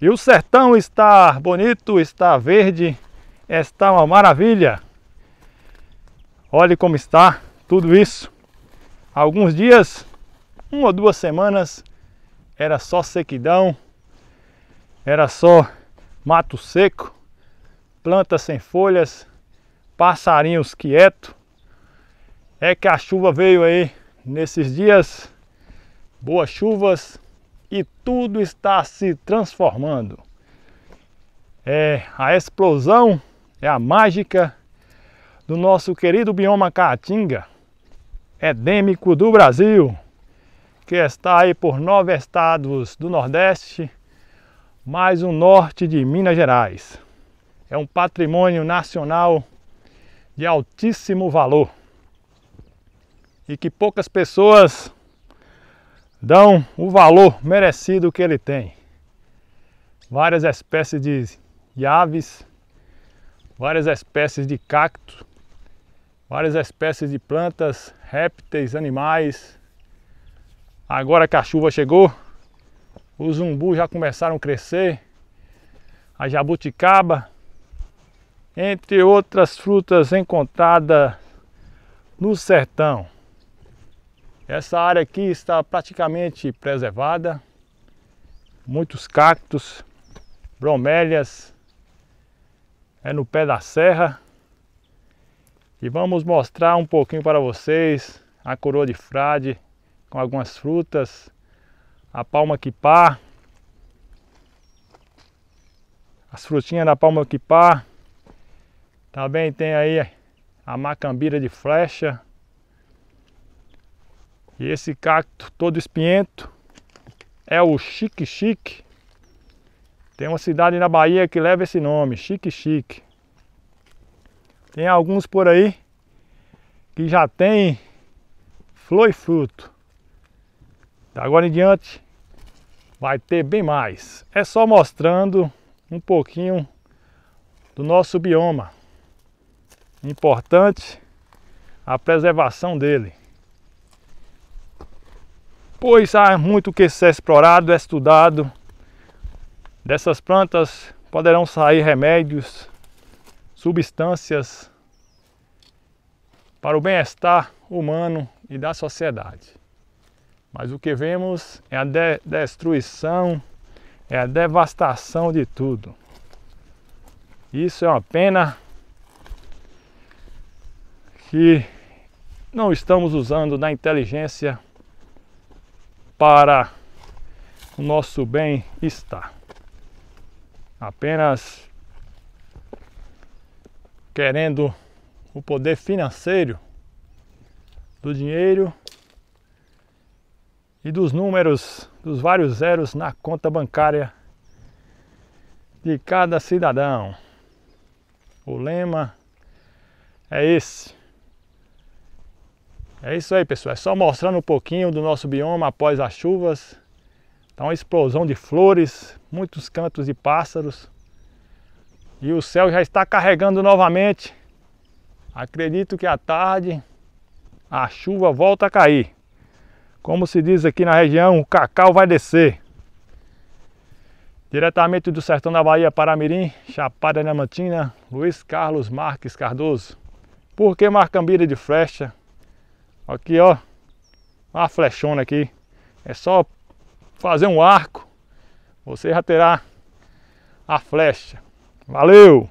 E o sertão está bonito, está verde, está uma maravilha. Olhe como está tudo isso. Alguns dias, uma ou duas semanas, era só sequidão, era só mato seco, plantas sem folhas, passarinhos quieto. É que a chuva veio aí nesses dias, boas chuvas, e tudo está se transformando. É a explosão, é a mágica do nosso querido bioma caatinga, endêmico do Brasil, que está aí por nove estados do Nordeste, mais o norte de Minas Gerais. É um patrimônio nacional de altíssimo valor e que poucas pessoas dão o valor merecido que ele tem. Várias espécies de aves, várias espécies de cacto, várias espécies de plantas, répteis, animais. Agora que a chuva chegou, os zumbus já começaram a crescer, a jabuticaba, entre outras frutas encontradas no sertão. Essa área aqui está praticamente preservada, muitos cactos, bromélias, é no pé da serra. E vamos mostrar um pouquinho para vocês a coroa de frade com algumas frutas, a palma quipá, as frutinhas da palma quipá, também tem aí a macambira de flecha, e esse cacto todo espinhento é o Chique Chique. Tem uma cidade na Bahia que leva esse nome, Chique Chique. Tem alguns por aí que já tem flor e fruto. Da agora em diante vai ter bem mais. É só mostrando um pouquinho do nosso bioma. Importante a preservação dele pois há muito que ser explorado, estudado. Dessas plantas poderão sair remédios, substâncias para o bem-estar humano e da sociedade. Mas o que vemos é a de destruição, é a devastação de tudo. Isso é uma pena que não estamos usando da inteligência para o nosso bem-estar. Apenas querendo o poder financeiro do dinheiro e dos números, dos vários zeros na conta bancária de cada cidadão. O lema é esse. É isso aí, pessoal. É só mostrando um pouquinho do nosso bioma após as chuvas. Tá uma explosão de flores, muitos cantos de pássaros. E o céu já está carregando novamente. Acredito que à tarde a chuva volta a cair. Como se diz aqui na região, o cacau vai descer. Diretamente do sertão da Bahia para Mirim, Chapada Diamantina, Luiz Carlos Marques Cardoso. Por que Marcambira de Flecha? Aqui, ó. Uma flechona aqui. É só fazer um arco. Você já terá a flecha. Valeu!